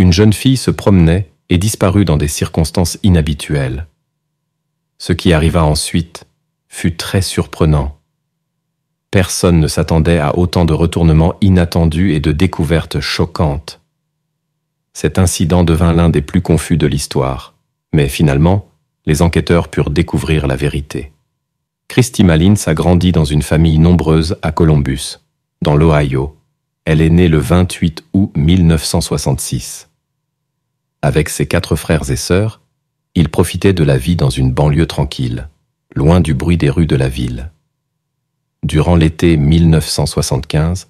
Une jeune fille se promenait et disparut dans des circonstances inhabituelles. Ce qui arriva ensuite fut très surprenant. Personne ne s'attendait à autant de retournements inattendus et de découvertes choquantes. Cet incident devint l'un des plus confus de l'histoire, mais finalement, les enquêteurs purent découvrir la vérité. Christy Malins a grandi dans une famille nombreuse à Columbus, dans l'Ohio. Elle est née le 28 août 1966. Avec ses quatre frères et sœurs, il profitait de la vie dans une banlieue tranquille, loin du bruit des rues de la ville. Durant l'été 1975,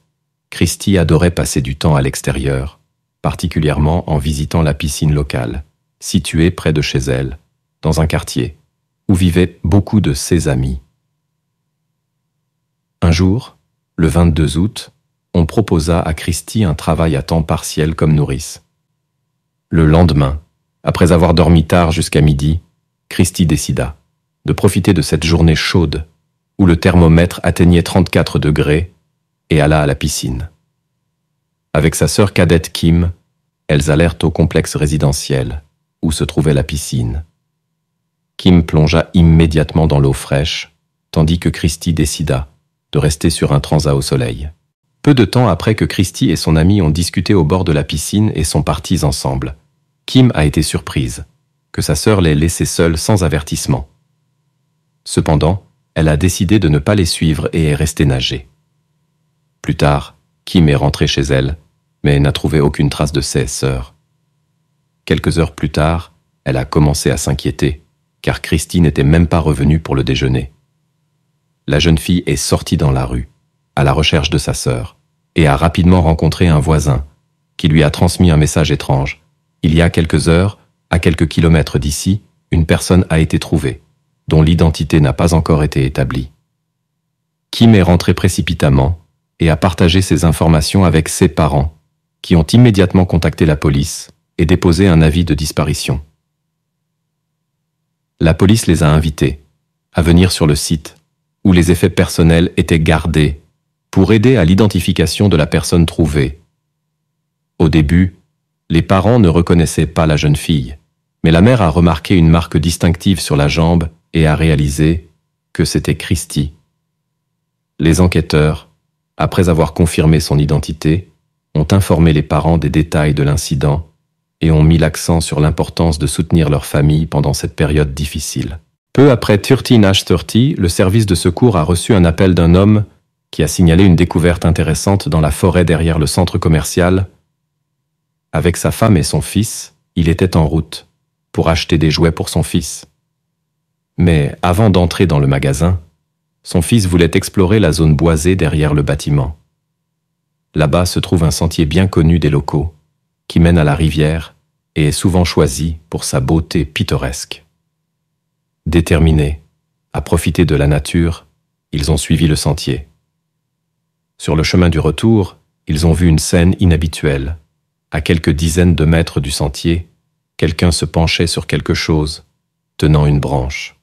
Christie adorait passer du temps à l'extérieur, particulièrement en visitant la piscine locale, située près de chez elle, dans un quartier, où vivaient beaucoup de ses amis. Un jour, le 22 août, on proposa à Christie un travail à temps partiel comme nourrice. Le lendemain, après avoir dormi tard jusqu'à midi, Christy décida de profiter de cette journée chaude où le thermomètre atteignait 34 degrés et alla à la piscine. Avec sa sœur cadette Kim, elles allèrent au complexe résidentiel où se trouvait la piscine. Kim plongea immédiatement dans l'eau fraîche, tandis que Christy décida de rester sur un transat au soleil peu de temps après que Christy et son ami ont discuté au bord de la piscine et sont partis ensemble. Kim a été surprise que sa sœur l'ait laissée seule sans avertissement. Cependant, elle a décidé de ne pas les suivre et est restée nager. Plus tard, Kim est rentrée chez elle, mais n'a trouvé aucune trace de ses sœurs. Quelques heures plus tard, elle a commencé à s'inquiéter, car Christy n'était même pas revenue pour le déjeuner. La jeune fille est sortie dans la rue à la recherche de sa sœur, et a rapidement rencontré un voisin, qui lui a transmis un message étrange. Il y a quelques heures, à quelques kilomètres d'ici, une personne a été trouvée, dont l'identité n'a pas encore été établie. Kim est rentré précipitamment et a partagé ses informations avec ses parents, qui ont immédiatement contacté la police et déposé un avis de disparition. La police les a invités à venir sur le site, où les effets personnels étaient gardés pour aider à l'identification de la personne trouvée. Au début, les parents ne reconnaissaient pas la jeune fille, mais la mère a remarqué une marque distinctive sur la jambe et a réalisé que c'était Christy. Les enquêteurs, après avoir confirmé son identité, ont informé les parents des détails de l'incident et ont mis l'accent sur l'importance de soutenir leur famille pendant cette période difficile. Peu après 13H30, le service de secours a reçu un appel d'un homme qui a signalé une découverte intéressante dans la forêt derrière le centre commercial. Avec sa femme et son fils, il était en route pour acheter des jouets pour son fils. Mais avant d'entrer dans le magasin, son fils voulait explorer la zone boisée derrière le bâtiment. Là-bas se trouve un sentier bien connu des locaux, qui mène à la rivière et est souvent choisi pour sa beauté pittoresque. Déterminés à profiter de la nature, ils ont suivi le sentier. Sur le chemin du retour, ils ont vu une scène inhabituelle. À quelques dizaines de mètres du sentier, quelqu'un se penchait sur quelque chose, tenant une branche.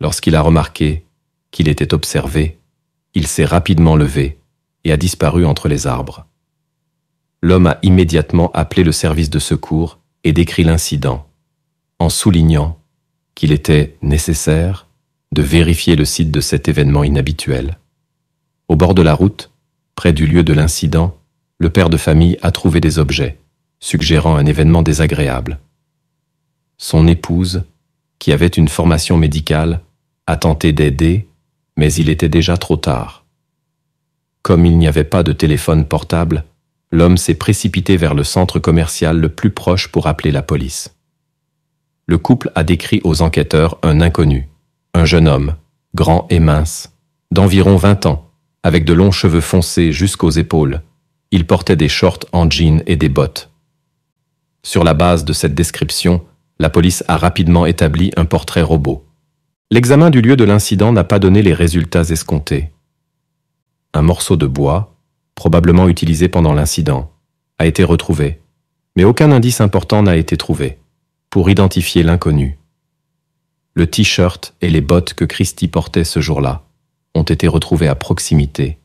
Lorsqu'il a remarqué qu'il était observé, il s'est rapidement levé et a disparu entre les arbres. L'homme a immédiatement appelé le service de secours et décrit l'incident, en soulignant qu'il était nécessaire de vérifier le site de cet événement inhabituel. Au bord de la route, près du lieu de l'incident, le père de famille a trouvé des objets, suggérant un événement désagréable. Son épouse, qui avait une formation médicale, a tenté d'aider, mais il était déjà trop tard. Comme il n'y avait pas de téléphone portable, l'homme s'est précipité vers le centre commercial le plus proche pour appeler la police. Le couple a décrit aux enquêteurs un inconnu, un jeune homme, grand et mince, d'environ 20 ans, avec de longs cheveux foncés jusqu'aux épaules. Il portait des shorts en jean et des bottes. Sur la base de cette description, la police a rapidement établi un portrait robot. L'examen du lieu de l'incident n'a pas donné les résultats escomptés. Un morceau de bois, probablement utilisé pendant l'incident, a été retrouvé, mais aucun indice important n'a été trouvé pour identifier l'inconnu. Le t-shirt et les bottes que Christy portait ce jour-là ont été retrouvés à proximité.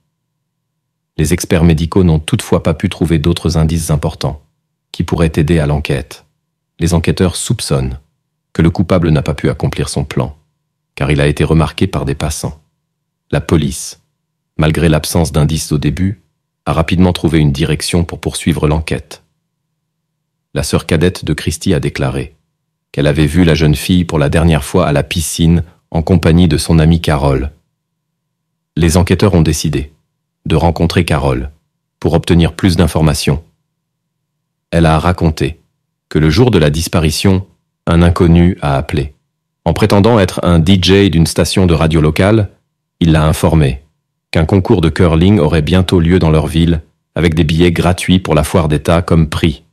Les experts médicaux n'ont toutefois pas pu trouver d'autres indices importants qui pourraient aider à l'enquête. Les enquêteurs soupçonnent que le coupable n'a pas pu accomplir son plan, car il a été remarqué par des passants. La police, malgré l'absence d'indices au début, a rapidement trouvé une direction pour poursuivre l'enquête. La sœur cadette de Christie a déclaré qu'elle avait vu la jeune fille pour la dernière fois à la piscine en compagnie de son amie Carole, les enquêteurs ont décidé de rencontrer Carole pour obtenir plus d'informations. Elle a raconté que le jour de la disparition, un inconnu a appelé. En prétendant être un DJ d'une station de radio locale, il l'a informé qu'un concours de curling aurait bientôt lieu dans leur ville, avec des billets gratuits pour la foire d'État comme prix.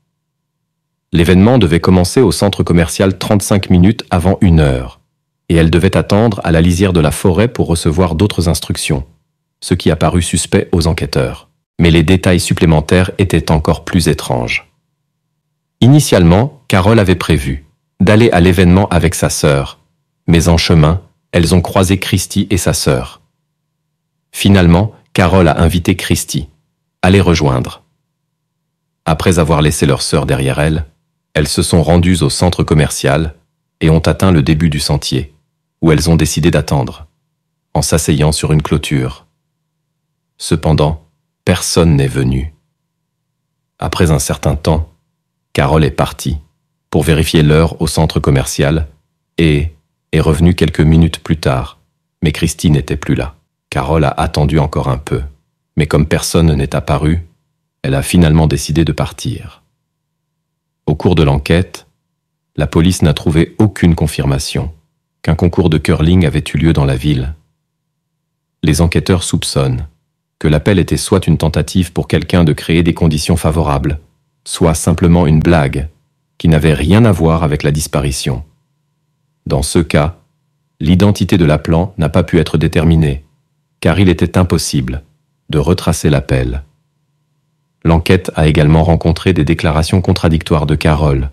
L'événement devait commencer au centre commercial 35 minutes avant une heure et elle devait attendre à la lisière de la forêt pour recevoir d'autres instructions, ce qui apparut suspect aux enquêteurs. Mais les détails supplémentaires étaient encore plus étranges. Initialement, Carole avait prévu d'aller à l'événement avec sa sœur, mais en chemin, elles ont croisé Christy et sa sœur. Finalement, Carole a invité Christy à les rejoindre. Après avoir laissé leur sœur derrière elle, elles se sont rendues au centre commercial, et ont atteint le début du sentier, où elles ont décidé d'attendre, en s'asseyant sur une clôture. Cependant, personne n'est venu. Après un certain temps, Carole est partie, pour vérifier l'heure au centre commercial, et est revenue quelques minutes plus tard, mais Christine n'était plus là. Carole a attendu encore un peu, mais comme personne n'est apparu, elle a finalement décidé de partir. Au cours de l'enquête, la police n'a trouvé aucune confirmation qu'un concours de curling avait eu lieu dans la ville. Les enquêteurs soupçonnent que l'appel était soit une tentative pour quelqu'un de créer des conditions favorables, soit simplement une blague, qui n'avait rien à voir avec la disparition. Dans ce cas, l'identité de l'appelant n'a pas pu être déterminée, car il était impossible de retracer l'appel. L'enquête a également rencontré des déclarations contradictoires de Carole,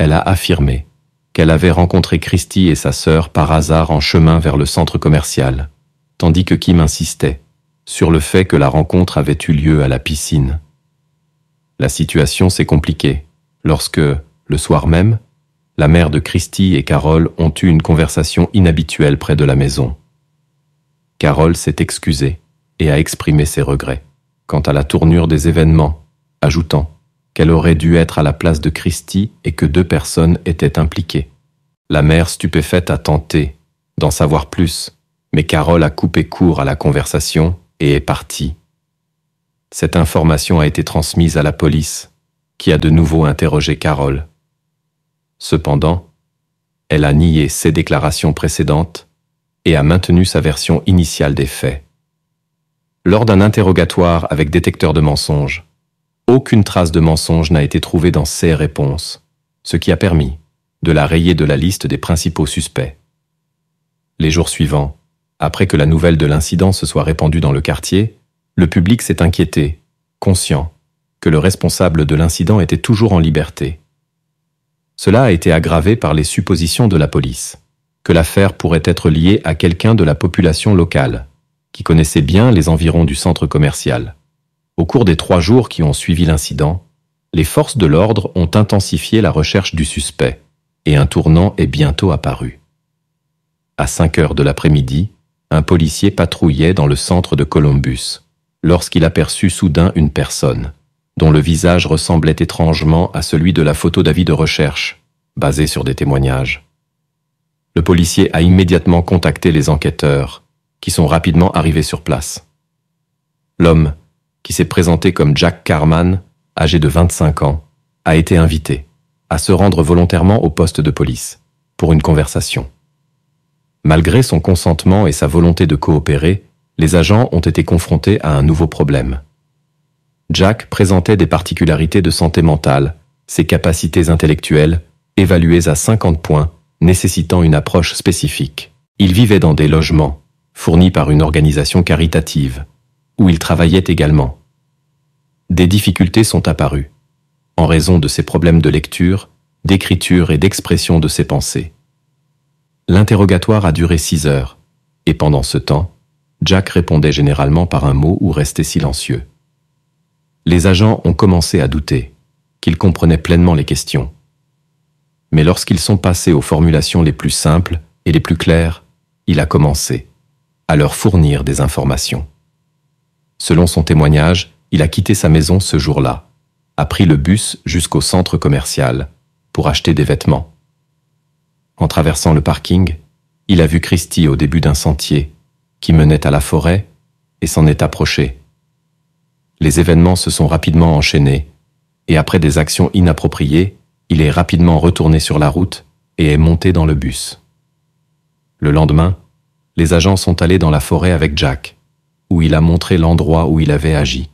elle a affirmé qu'elle avait rencontré Christy et sa sœur par hasard en chemin vers le centre commercial, tandis que Kim insistait sur le fait que la rencontre avait eu lieu à la piscine. La situation s'est compliquée lorsque, le soir même, la mère de Christy et Carole ont eu une conversation inhabituelle près de la maison. Carole s'est excusée et a exprimé ses regrets quant à la tournure des événements, ajoutant qu'elle aurait dû être à la place de Christie et que deux personnes étaient impliquées. La mère stupéfaite a tenté d'en savoir plus, mais Carole a coupé court à la conversation et est partie. Cette information a été transmise à la police, qui a de nouveau interrogé Carole. Cependant, elle a nié ses déclarations précédentes et a maintenu sa version initiale des faits. Lors d'un interrogatoire avec détecteur de mensonges, aucune trace de mensonge n'a été trouvée dans ces réponses, ce qui a permis de la rayer de la liste des principaux suspects. Les jours suivants, après que la nouvelle de l'incident se soit répandue dans le quartier, le public s'est inquiété, conscient que le responsable de l'incident était toujours en liberté. Cela a été aggravé par les suppositions de la police, que l'affaire pourrait être liée à quelqu'un de la population locale, qui connaissait bien les environs du centre commercial. Au cours des trois jours qui ont suivi l'incident, les forces de l'ordre ont intensifié la recherche du suspect, et un tournant est bientôt apparu. À 5 heures de l'après-midi, un policier patrouillait dans le centre de Columbus, lorsqu'il aperçut soudain une personne, dont le visage ressemblait étrangement à celui de la photo d'avis de recherche, basée sur des témoignages. Le policier a immédiatement contacté les enquêteurs, qui sont rapidement arrivés sur place. L'homme, qui s'est présenté comme Jack Carman, âgé de 25 ans, a été invité à se rendre volontairement au poste de police pour une conversation. Malgré son consentement et sa volonté de coopérer, les agents ont été confrontés à un nouveau problème. Jack présentait des particularités de santé mentale, ses capacités intellectuelles, évaluées à 50 points, nécessitant une approche spécifique. Il vivait dans des logements, fournis par une organisation caritative, où il travaillait également. Des difficultés sont apparues, en raison de ses problèmes de lecture, d'écriture et d'expression de ses pensées. L'interrogatoire a duré six heures, et pendant ce temps, Jack répondait généralement par un mot ou restait silencieux. Les agents ont commencé à douter qu'il comprenait pleinement les questions. Mais lorsqu'ils sont passés aux formulations les plus simples et les plus claires, il a commencé à leur fournir des informations. Selon son témoignage, il a quitté sa maison ce jour-là, a pris le bus jusqu'au centre commercial pour acheter des vêtements. En traversant le parking, il a vu Christy au début d'un sentier qui menait à la forêt et s'en est approché. Les événements se sont rapidement enchaînés et après des actions inappropriées, il est rapidement retourné sur la route et est monté dans le bus. Le lendemain, les agents sont allés dans la forêt avec Jack où il a montré l'endroit où il avait agi.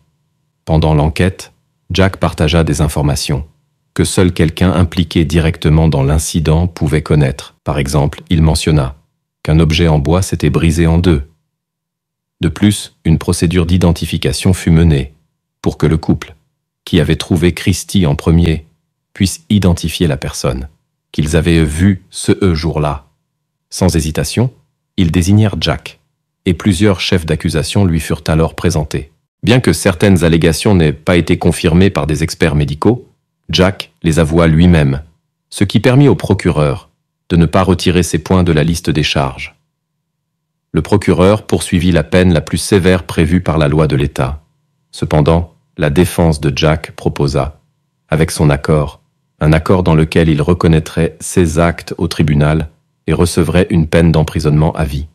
Pendant l'enquête, Jack partagea des informations que seul quelqu'un impliqué directement dans l'incident pouvait connaître. Par exemple, il mentionna qu'un objet en bois s'était brisé en deux. De plus, une procédure d'identification fut menée pour que le couple, qui avait trouvé Christie en premier, puisse identifier la personne qu'ils avaient vue ce jour-là. Sans hésitation, ils désignèrent Jack et plusieurs chefs d'accusation lui furent alors présentés. Bien que certaines allégations n'aient pas été confirmées par des experts médicaux, Jack les avoua lui-même, ce qui permit au procureur de ne pas retirer ses points de la liste des charges. Le procureur poursuivit la peine la plus sévère prévue par la loi de l'État. Cependant, la défense de Jack proposa, avec son accord, un accord dans lequel il reconnaîtrait ses actes au tribunal et recevrait une peine d'emprisonnement à vie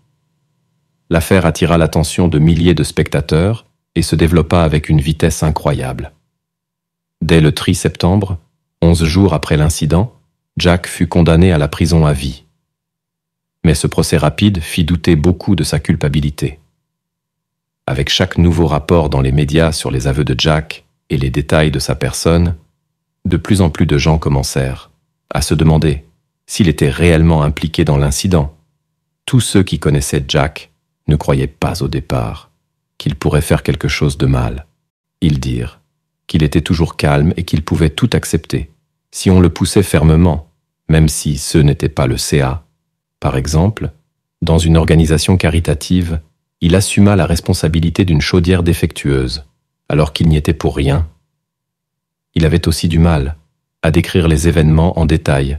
l'affaire attira l'attention de milliers de spectateurs et se développa avec une vitesse incroyable. Dès le 3 septembre, onze jours après l'incident, Jack fut condamné à la prison à vie. Mais ce procès rapide fit douter beaucoup de sa culpabilité. Avec chaque nouveau rapport dans les médias sur les aveux de Jack et les détails de sa personne, de plus en plus de gens commencèrent à se demander s'il était réellement impliqué dans l'incident. Tous ceux qui connaissaient Jack ne croyaient pas au départ qu'il pourrait faire quelque chose de mal. Ils dirent qu'il était toujours calme et qu'il pouvait tout accepter, si on le poussait fermement, même si ce n'était pas le CA. Par exemple, dans une organisation caritative, il assuma la responsabilité d'une chaudière défectueuse, alors qu'il n'y était pour rien. Il avait aussi du mal à décrire les événements en détail,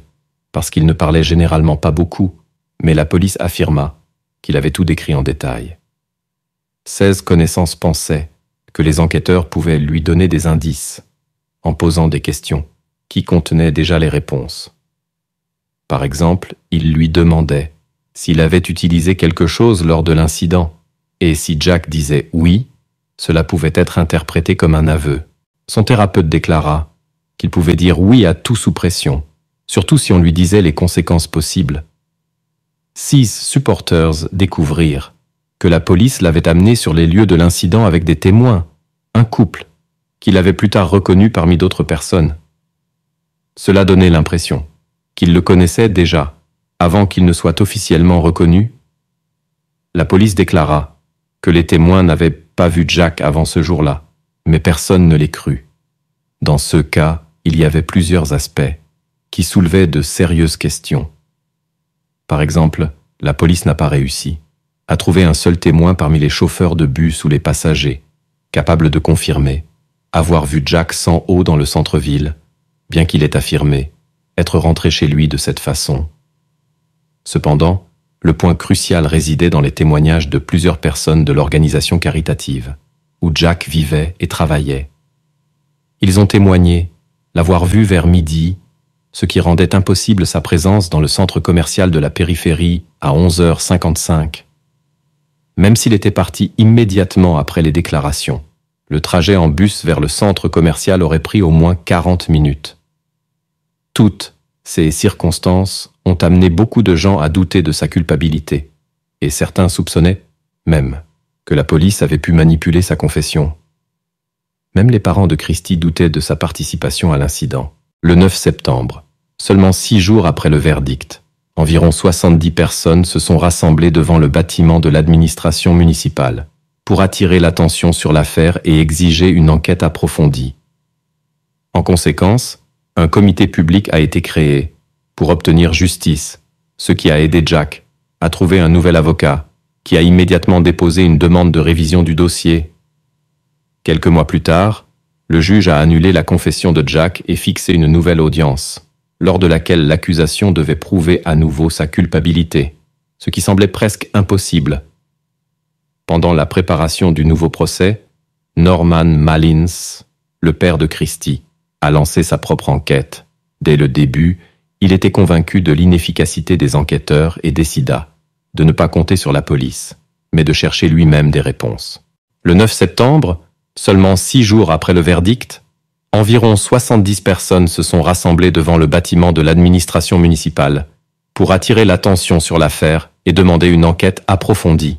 parce qu'il ne parlait généralement pas beaucoup, mais la police affirma qu'il avait tout décrit en détail. Seize connaissances pensaient que les enquêteurs pouvaient lui donner des indices, en posant des questions qui contenaient déjà les réponses. Par exemple, il lui demandait s'il avait utilisé quelque chose lors de l'incident, et si Jack disait oui, cela pouvait être interprété comme un aveu. Son thérapeute déclara qu'il pouvait dire oui à tout sous pression, surtout si on lui disait les conséquences possibles, six supporters découvrirent que la police l'avait amené sur les lieux de l'incident avec des témoins, un couple, qu'il avait plus tard reconnu parmi d'autres personnes. Cela donnait l'impression qu'il le connaissait déjà, avant qu'il ne soit officiellement reconnu. La police déclara que les témoins n'avaient pas vu Jack avant ce jour-là, mais personne ne les crut. Dans ce cas, il y avait plusieurs aspects qui soulevaient de sérieuses questions. Par exemple, la police n'a pas réussi à trouver un seul témoin parmi les chauffeurs de bus ou les passagers, capable de confirmer avoir vu Jack sans haut dans le centre-ville, bien qu'il ait affirmé être rentré chez lui de cette façon. Cependant, le point crucial résidait dans les témoignages de plusieurs personnes de l'organisation caritative, où Jack vivait et travaillait. Ils ont témoigné l'avoir vu vers midi ce qui rendait impossible sa présence dans le centre commercial de la périphérie à 11h55. Même s'il était parti immédiatement après les déclarations, le trajet en bus vers le centre commercial aurait pris au moins 40 minutes. Toutes ces circonstances ont amené beaucoup de gens à douter de sa culpabilité, et certains soupçonnaient, même, que la police avait pu manipuler sa confession. Même les parents de Christie doutaient de sa participation à l'incident. Le 9 septembre, seulement six jours après le verdict, environ 70 personnes se sont rassemblées devant le bâtiment de l'administration municipale pour attirer l'attention sur l'affaire et exiger une enquête approfondie. En conséquence, un comité public a été créé pour obtenir justice, ce qui a aidé Jack à trouver un nouvel avocat, qui a immédiatement déposé une demande de révision du dossier. Quelques mois plus tard, le juge a annulé la confession de Jack et fixé une nouvelle audience, lors de laquelle l'accusation devait prouver à nouveau sa culpabilité, ce qui semblait presque impossible. Pendant la préparation du nouveau procès, Norman Malins, le père de Christie, a lancé sa propre enquête. Dès le début, il était convaincu de l'inefficacité des enquêteurs et décida de ne pas compter sur la police, mais de chercher lui-même des réponses. Le 9 septembre, Seulement six jours après le verdict, environ 70 personnes se sont rassemblées devant le bâtiment de l'administration municipale pour attirer l'attention sur l'affaire et demander une enquête approfondie.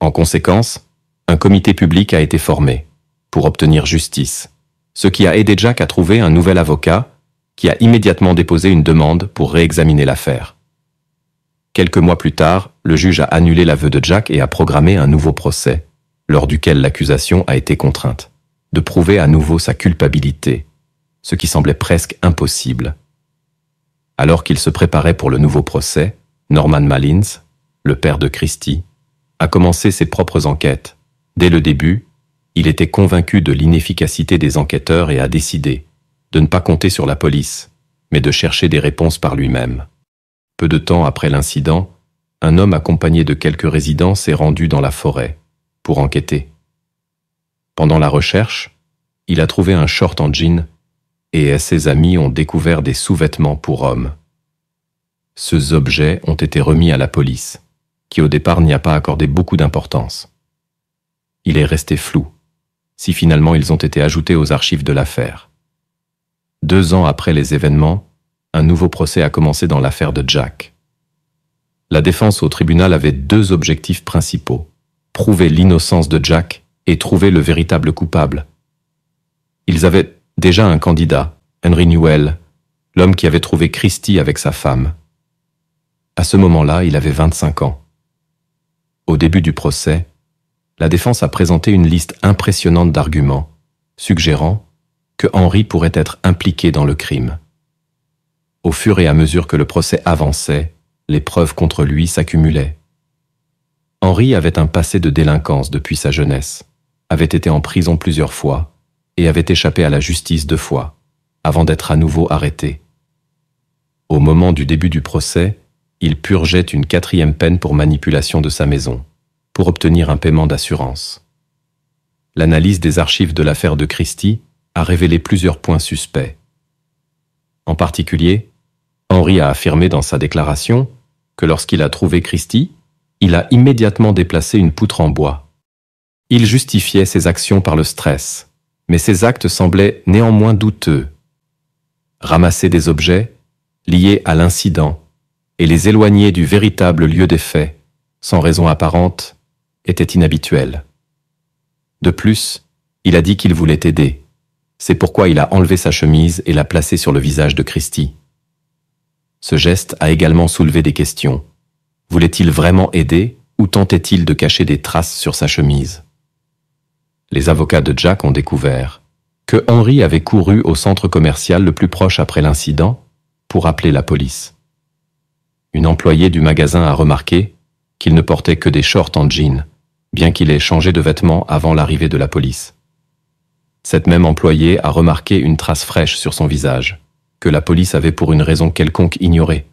En conséquence, un comité public a été formé pour obtenir justice, ce qui a aidé Jack à trouver un nouvel avocat qui a immédiatement déposé une demande pour réexaminer l'affaire. Quelques mois plus tard, le juge a annulé l'aveu de Jack et a programmé un nouveau procès, lors duquel l'accusation a été contrainte, de prouver à nouveau sa culpabilité, ce qui semblait presque impossible. Alors qu'il se préparait pour le nouveau procès, Norman Malins, le père de Christie, a commencé ses propres enquêtes. Dès le début, il était convaincu de l'inefficacité des enquêteurs et a décidé de ne pas compter sur la police, mais de chercher des réponses par lui-même. Peu de temps après l'incident, un homme accompagné de quelques résidents s'est rendu dans la forêt, pour enquêter. Pendant la recherche, il a trouvé un short en jean et ses amis ont découvert des sous-vêtements pour hommes. Ces objets ont été remis à la police, qui au départ n'y a pas accordé beaucoup d'importance. Il est resté flou, si finalement ils ont été ajoutés aux archives de l'affaire. Deux ans après les événements, un nouveau procès a commencé dans l'affaire de Jack. La défense au tribunal avait deux objectifs principaux prouver l'innocence de Jack et trouver le véritable coupable. Ils avaient déjà un candidat, Henry Newell, l'homme qui avait trouvé Christie avec sa femme. À ce moment-là, il avait 25 ans. Au début du procès, la défense a présenté une liste impressionnante d'arguments, suggérant que Henry pourrait être impliqué dans le crime. Au fur et à mesure que le procès avançait, les preuves contre lui s'accumulaient. Henri avait un passé de délinquance depuis sa jeunesse, avait été en prison plusieurs fois et avait échappé à la justice deux fois, avant d'être à nouveau arrêté. Au moment du début du procès, il purgeait une quatrième peine pour manipulation de sa maison, pour obtenir un paiement d'assurance. L'analyse des archives de l'affaire de Christie a révélé plusieurs points suspects. En particulier, Henri a affirmé dans sa déclaration que lorsqu'il a trouvé Christie, il a immédiatement déplacé une poutre en bois. Il justifiait ses actions par le stress, mais ses actes semblaient néanmoins douteux. Ramasser des objets, liés à l'incident, et les éloigner du véritable lieu des faits, sans raison apparente, était inhabituel. De plus, il a dit qu'il voulait aider. C'est pourquoi il a enlevé sa chemise et l'a placée sur le visage de Christie. Ce geste a également soulevé des questions. Voulait-il vraiment aider ou tentait-il de cacher des traces sur sa chemise Les avocats de Jack ont découvert que Henry avait couru au centre commercial le plus proche après l'incident pour appeler la police. Une employée du magasin a remarqué qu'il ne portait que des shorts en jean, bien qu'il ait changé de vêtements avant l'arrivée de la police. Cette même employée a remarqué une trace fraîche sur son visage, que la police avait pour une raison quelconque ignorée.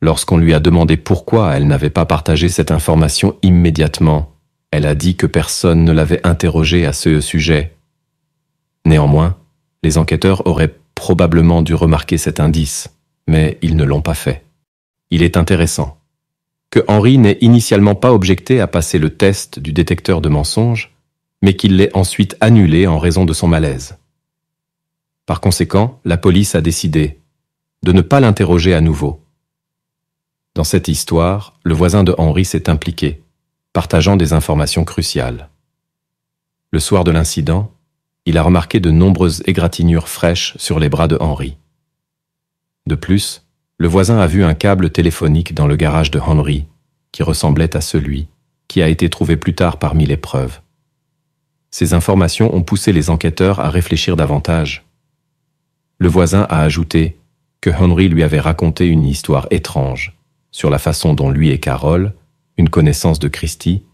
Lorsqu'on lui a demandé pourquoi elle n'avait pas partagé cette information immédiatement, elle a dit que personne ne l'avait interrogée à ce sujet. Néanmoins, les enquêteurs auraient probablement dû remarquer cet indice, mais ils ne l'ont pas fait. Il est intéressant que Henri n'ait initialement pas objecté à passer le test du détecteur de mensonges, mais qu'il l'ait ensuite annulé en raison de son malaise. Par conséquent, la police a décidé de ne pas l'interroger à nouveau dans cette histoire, le voisin de Henry s'est impliqué, partageant des informations cruciales. Le soir de l'incident, il a remarqué de nombreuses égratignures fraîches sur les bras de Henry. De plus, le voisin a vu un câble téléphonique dans le garage de Henry, qui ressemblait à celui qui a été trouvé plus tard parmi les preuves. Ces informations ont poussé les enquêteurs à réfléchir davantage. Le voisin a ajouté que Henry lui avait raconté une histoire étrange, sur la façon dont lui et Carole, une connaissance de Christie,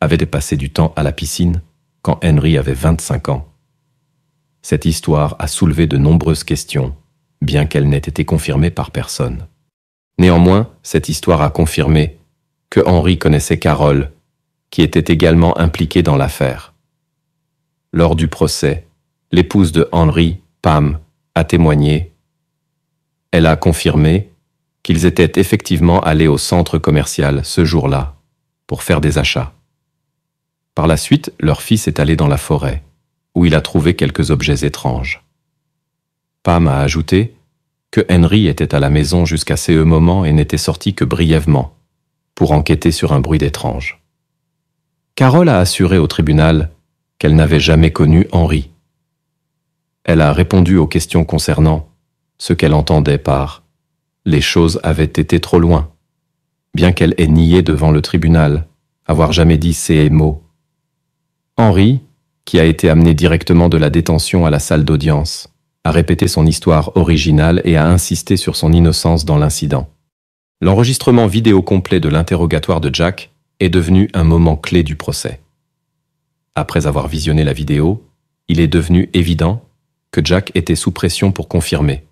avaient dépassé du temps à la piscine quand Henry avait 25 ans. Cette histoire a soulevé de nombreuses questions, bien qu'elle n'ait été confirmée par personne. Néanmoins, cette histoire a confirmé que Henry connaissait Carole, qui était également impliquée dans l'affaire. Lors du procès, l'épouse de Henry, Pam, a témoigné. Elle a confirmé qu'ils étaient effectivement allés au centre commercial ce jour-là pour faire des achats. Par la suite, leur fils est allé dans la forêt, où il a trouvé quelques objets étranges. Pam a ajouté que Henry était à la maison jusqu'à ce moments et n'était sorti que brièvement, pour enquêter sur un bruit d'étrange. Carole a assuré au tribunal qu'elle n'avait jamais connu Henry. Elle a répondu aux questions concernant ce qu'elle entendait par les choses avaient été trop loin. Bien qu'elle ait nié devant le tribunal avoir jamais dit ces mots. Henri, qui a été amené directement de la détention à la salle d'audience, a répété son histoire originale et a insisté sur son innocence dans l'incident. L'enregistrement vidéo complet de l'interrogatoire de Jack est devenu un moment clé du procès. Après avoir visionné la vidéo, il est devenu évident que Jack était sous pression pour confirmer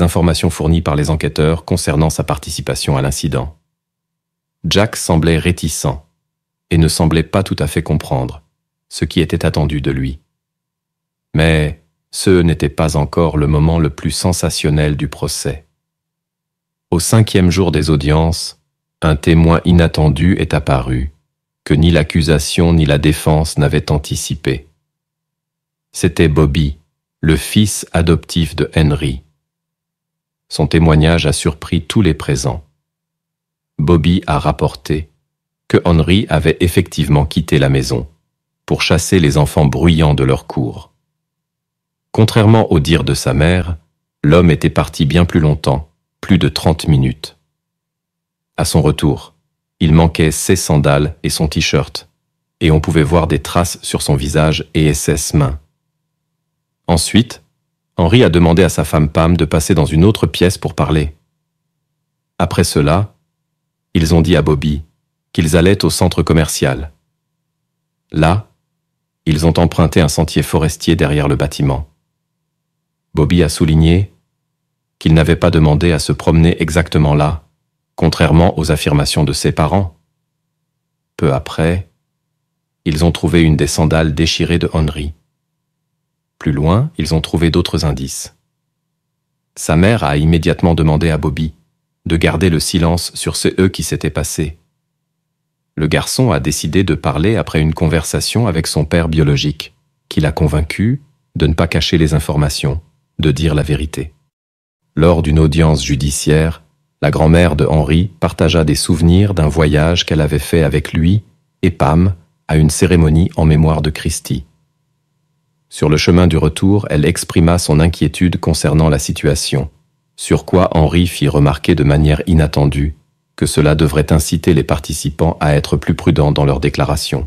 informations fournies par les enquêteurs concernant sa participation à l'incident. Jack semblait réticent et ne semblait pas tout à fait comprendre ce qui était attendu de lui. Mais ce n'était pas encore le moment le plus sensationnel du procès. Au cinquième jour des audiences, un témoin inattendu est apparu, que ni l'accusation ni la défense n'avaient anticipé. C'était Bobby, le fils adoptif de Henry, son témoignage a surpris tous les présents. Bobby a rapporté que Henry avait effectivement quitté la maison pour chasser les enfants bruyants de leur cours. Contrairement au dire de sa mère, l'homme était parti bien plus longtemps, plus de 30 minutes. À son retour, il manquait ses sandales et son t-shirt, et on pouvait voir des traces sur son visage et ses mains. Ensuite, Henri a demandé à sa femme Pam de passer dans une autre pièce pour parler. Après cela, ils ont dit à Bobby qu'ils allaient au centre commercial. Là, ils ont emprunté un sentier forestier derrière le bâtiment. Bobby a souligné qu'il n'avait pas demandé à se promener exactement là, contrairement aux affirmations de ses parents. Peu après, ils ont trouvé une des sandales déchirées de Henry. Plus loin, ils ont trouvé d'autres indices. Sa mère a immédiatement demandé à Bobby de garder le silence sur ce e qui s'était passé. Le garçon a décidé de parler après une conversation avec son père biologique, qui l'a convaincu de ne pas cacher les informations, de dire la vérité. Lors d'une audience judiciaire, la grand-mère de Henry partagea des souvenirs d'un voyage qu'elle avait fait avec lui et Pam à une cérémonie en mémoire de Christie. Sur le chemin du retour, elle exprima son inquiétude concernant la situation, sur quoi Henri fit remarquer de manière inattendue que cela devrait inciter les participants à être plus prudents dans leurs déclarations.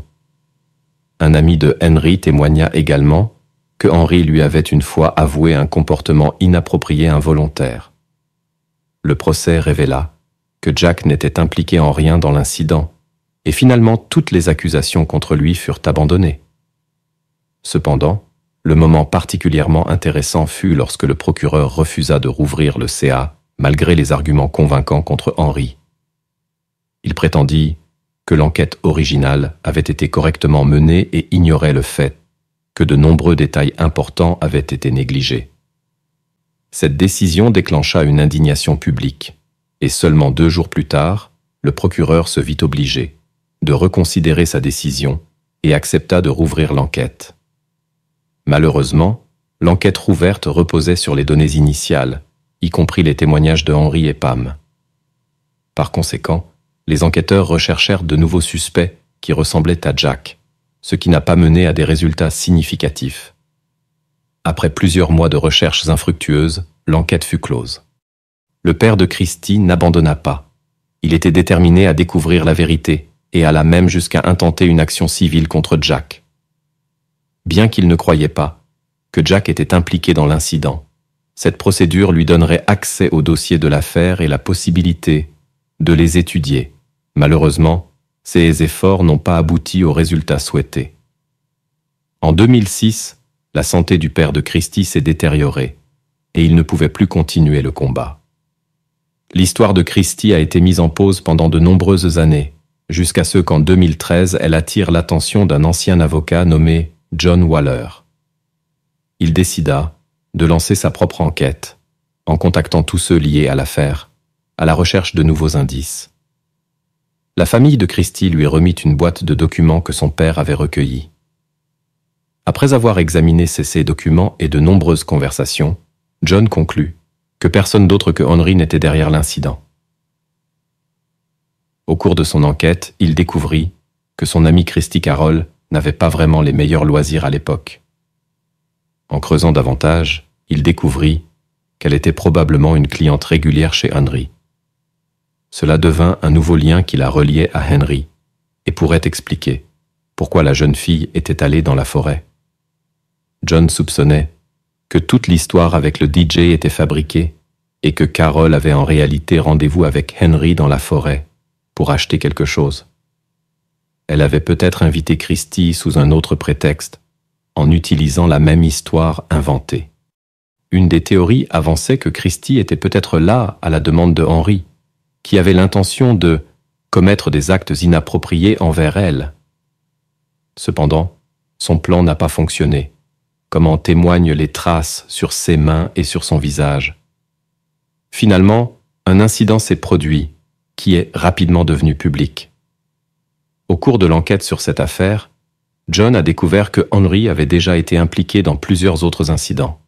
Un ami de Henry témoigna également que Henry lui avait une fois avoué un comportement inapproprié involontaire. Le procès révéla que Jack n'était impliqué en rien dans l'incident, et finalement toutes les accusations contre lui furent abandonnées. Cependant, le moment particulièrement intéressant fut lorsque le procureur refusa de rouvrir le CA, malgré les arguments convaincants contre Henri. Il prétendit que l'enquête originale avait été correctement menée et ignorait le fait que de nombreux détails importants avaient été négligés. Cette décision déclencha une indignation publique, et seulement deux jours plus tard, le procureur se vit obligé de reconsidérer sa décision et accepta de rouvrir l'enquête. Malheureusement, l'enquête rouverte reposait sur les données initiales, y compris les témoignages de Henri et Pam. Par conséquent, les enquêteurs recherchèrent de nouveaux suspects qui ressemblaient à Jack, ce qui n'a pas mené à des résultats significatifs. Après plusieurs mois de recherches infructueuses, l'enquête fut close. Le père de Christie n'abandonna pas. Il était déterminé à découvrir la vérité et alla même jusqu'à intenter une action civile contre Jack bien qu'il ne croyait pas que Jack était impliqué dans l'incident. Cette procédure lui donnerait accès au dossier de l'affaire et la possibilité de les étudier. Malheureusement, ces efforts n'ont pas abouti aux résultats souhaités. En 2006, la santé du père de Christie s'est détériorée et il ne pouvait plus continuer le combat. L'histoire de Christie a été mise en pause pendant de nombreuses années, jusqu'à ce qu'en 2013 elle attire l'attention d'un ancien avocat nommé John Waller. Il décida de lancer sa propre enquête, en contactant tous ceux liés à l'affaire, à la recherche de nouveaux indices. La famille de Christie lui remit une boîte de documents que son père avait recueillis. Après avoir examiné ces documents et de nombreuses conversations, John conclut que personne d'autre que Henry n'était derrière l'incident. Au cours de son enquête, il découvrit que son ami Christy Carroll n'avait pas vraiment les meilleurs loisirs à l'époque. En creusant davantage, il découvrit qu'elle était probablement une cliente régulière chez Henry. Cela devint un nouveau lien qui la reliait à Henry et pourrait expliquer pourquoi la jeune fille était allée dans la forêt. John soupçonnait que toute l'histoire avec le DJ était fabriquée et que Carol avait en réalité rendez-vous avec Henry dans la forêt pour acheter quelque chose elle avait peut-être invité Christie sous un autre prétexte, en utilisant la même histoire inventée. Une des théories avançait que Christie était peut-être là à la demande de Henry, qui avait l'intention de commettre des actes inappropriés envers elle. Cependant, son plan n'a pas fonctionné, comme en témoignent les traces sur ses mains et sur son visage. Finalement, un incident s'est produit, qui est rapidement devenu public. Au cours de l'enquête sur cette affaire, John a découvert que Henry avait déjà été impliqué dans plusieurs autres incidents.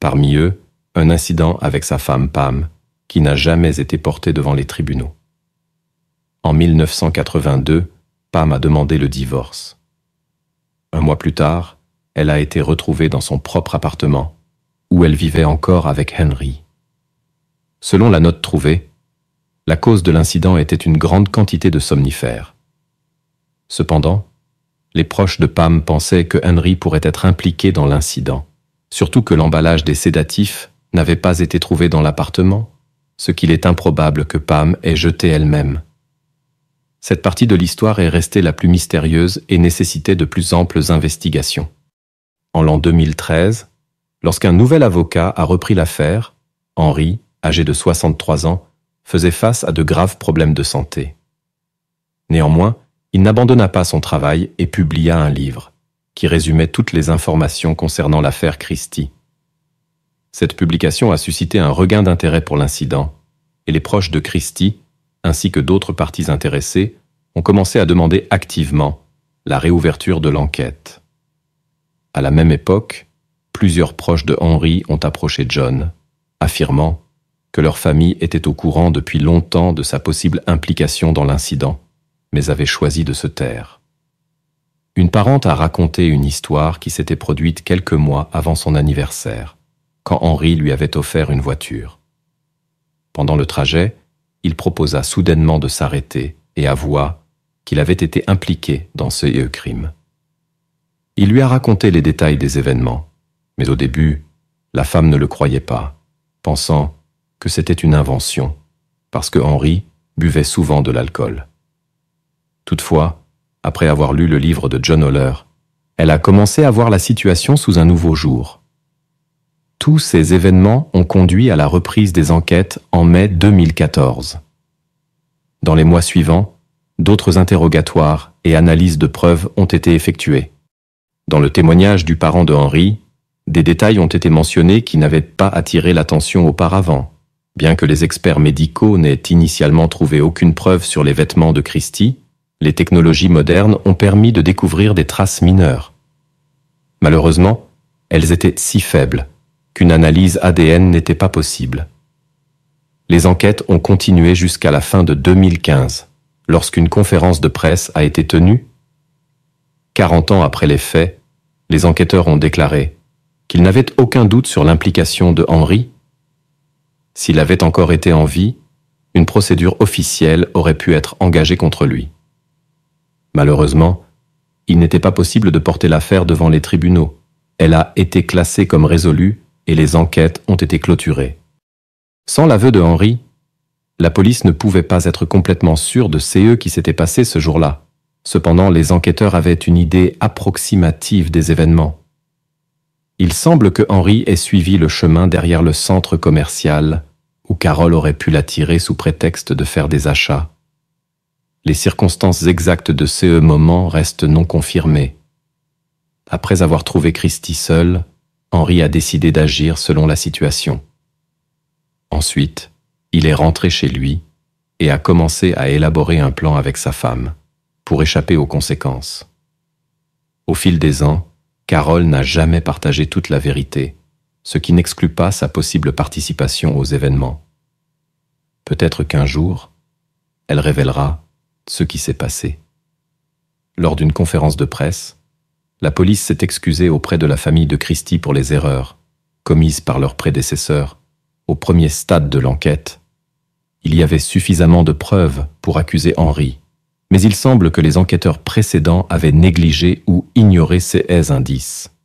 Parmi eux, un incident avec sa femme Pam, qui n'a jamais été porté devant les tribunaux. En 1982, Pam a demandé le divorce. Un mois plus tard, elle a été retrouvée dans son propre appartement, où elle vivait encore avec Henry. Selon la note trouvée, la cause de l'incident était une grande quantité de somnifères Cependant, les proches de Pam pensaient que Henry pourrait être impliqué dans l'incident, surtout que l'emballage des sédatifs n'avait pas été trouvé dans l'appartement, ce qu'il est improbable que Pam ait jeté elle-même. Cette partie de l'histoire est restée la plus mystérieuse et nécessitait de plus amples investigations. En l'an 2013, lorsqu'un nouvel avocat a repris l'affaire, Henry, âgé de 63 ans, faisait face à de graves problèmes de santé. Néanmoins, il n'abandonna pas son travail et publia un livre, qui résumait toutes les informations concernant l'affaire Christie. Cette publication a suscité un regain d'intérêt pour l'incident, et les proches de Christie, ainsi que d'autres parties intéressées, ont commencé à demander activement la réouverture de l'enquête. À la même époque, plusieurs proches de Henry ont approché John, affirmant que leur famille était au courant depuis longtemps de sa possible implication dans l'incident mais avait choisi de se taire. Une parente a raconté une histoire qui s'était produite quelques mois avant son anniversaire, quand Henri lui avait offert une voiture. Pendant le trajet, il proposa soudainement de s'arrêter et avoua qu'il avait été impliqué dans ce crime. Il lui a raconté les détails des événements, mais au début, la femme ne le croyait pas, pensant que c'était une invention, parce que Henri buvait souvent de l'alcool. Toutefois, après avoir lu le livre de John Holler, elle a commencé à voir la situation sous un nouveau jour. Tous ces événements ont conduit à la reprise des enquêtes en mai 2014. Dans les mois suivants, d'autres interrogatoires et analyses de preuves ont été effectués. Dans le témoignage du parent de Henry, des détails ont été mentionnés qui n'avaient pas attiré l'attention auparavant. Bien que les experts médicaux n'aient initialement trouvé aucune preuve sur les vêtements de Christie, les technologies modernes ont permis de découvrir des traces mineures. Malheureusement, elles étaient si faibles qu'une analyse ADN n'était pas possible. Les enquêtes ont continué jusqu'à la fin de 2015, lorsqu'une conférence de presse a été tenue. 40 ans après les faits, les enquêteurs ont déclaré qu'ils n'avaient aucun doute sur l'implication de Henry. S'il avait encore été en vie, une procédure officielle aurait pu être engagée contre lui. Malheureusement, il n'était pas possible de porter l'affaire devant les tribunaux. Elle a été classée comme résolue et les enquêtes ont été clôturées. Sans l'aveu de Henri, la police ne pouvait pas être complètement sûre de CE qui s'était passé ce jour-là. Cependant, les enquêteurs avaient une idée approximative des événements. Il semble que Henri ait suivi le chemin derrière le centre commercial, où Carole aurait pu l'attirer sous prétexte de faire des achats. Les circonstances exactes de ce moment restent non confirmées. Après avoir trouvé Christie seule, Henri a décidé d'agir selon la situation. Ensuite, il est rentré chez lui et a commencé à élaborer un plan avec sa femme pour échapper aux conséquences. Au fil des ans, Carole n'a jamais partagé toute la vérité, ce qui n'exclut pas sa possible participation aux événements. Peut-être qu'un jour, elle révélera ce qui s'est passé. Lors d'une conférence de presse, la police s'est excusée auprès de la famille de Christie pour les erreurs commises par leurs prédécesseurs au premier stade de l'enquête. Il y avait suffisamment de preuves pour accuser Henry, mais il semble que les enquêteurs précédents avaient négligé ou ignoré ces indices.